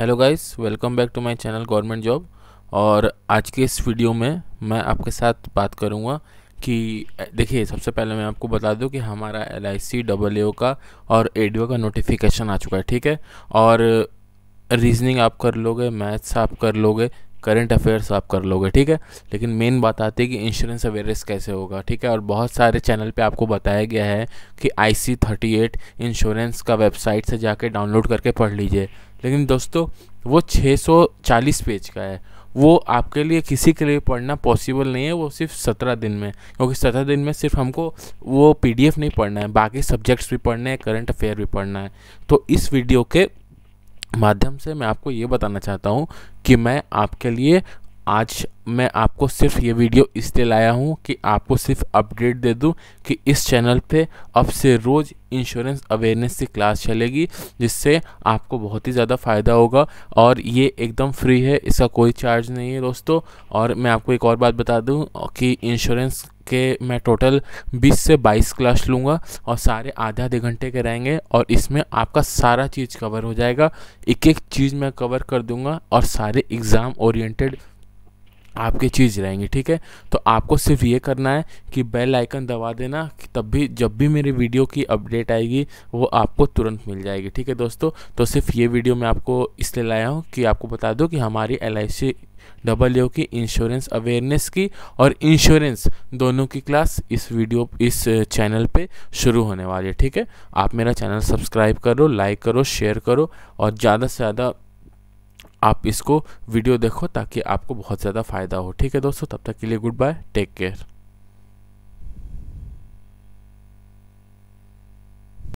hello guys welcome back to my channel government job और आज के इस वीडियो में मैं आपके साथ बात करूंगा कि देखिए सबसे पहले मैं आपको बता दूं कि हमारा L I C double A का और ए का नोटिफिकेशन आ चुका है ठीक है और रीजनिंग आप कर लोगे मैथ्स आप कर लोगे करंट अफेयर्स आप कर लोगे ठीक है लेकिन मेन बात आती है कि इंश्योरेंस अवेयरनेस कैसे होगा ठीक है और बहुत सारे चैनल पे आपको बताया गया है कि I C thirty eight insurance का वेबसाइट से जाके डाउनलोड करके पढ़ लीजिए लेकिन दोस्तों वो 640 पेज का है वो आपके लिए किसी के लिए पढ़ना पॉसिबल नहीं है वो सिर्फ सत्रह दिन में क्योंकि सत्रह दिन में सिर्फ हमको वो पीडीएफ नहीं पढ़ना है बाकी सब्जेक्ट्स भी पढ़ने हैं करंट अफेयर भी पढ़ना है तो इस वीडियो के माध्यम से मैं आपको ये बताना चाहता हूँ कि मैं आपके लिए आज मैं आपको सिर्फ ये वीडियो इसलिए लाया हूँ कि आपको सिर्फ अपडेट दे दूँ कि इस चैनल पे अब से रोज़ इंश्योरेंस अवेयरनेस की क्लास चलेगी जिससे आपको बहुत ही ज़्यादा फ़ायदा होगा और ये एकदम फ्री है इसका कोई चार्ज नहीं है दोस्तों और मैं आपको एक और बात बता दूँ कि इंश्योरेंस के मैं टोटल 20 से 22 क्लास लूँगा और सारे आधे आधे घंटे के रहेंगे और इसमें आपका सारा चीज़ कवर हो जाएगा एक एक चीज़ मैं कवर कर दूँगा और सारे एग्ज़ाम ओरिएंटेड आपकी चीज़ रहेंगी ठीक है तो आपको सिर्फ ये करना है कि बेल आइकन दबा देना तब भी जब भी मेरी वीडियो की अपडेट आएगी वो आपको तुरंत मिल जाएगी ठीक है दोस्तों तो सिर्फ ये वीडियो मैं आपको इसलिए लाया हूँ कि आपको बता दूँ कि हमारी L I C W की इंश्योरेंस अवेयरनेस की और इंश्योरेंस दोनों की क्लास इस वीडियो इस चैनल पे शुरू होने वाली है ठीक है आप मेरा चैनल सब्सक्राइब करो लाइक करो शेयर करो और ज़्यादा से ज़्यादा आप इसको वीडियो देखो ताकि आपको बहुत ज़्यादा फ़ायदा हो ठीक है दोस्तों तब तक के लिए गुड बाय टेक केयर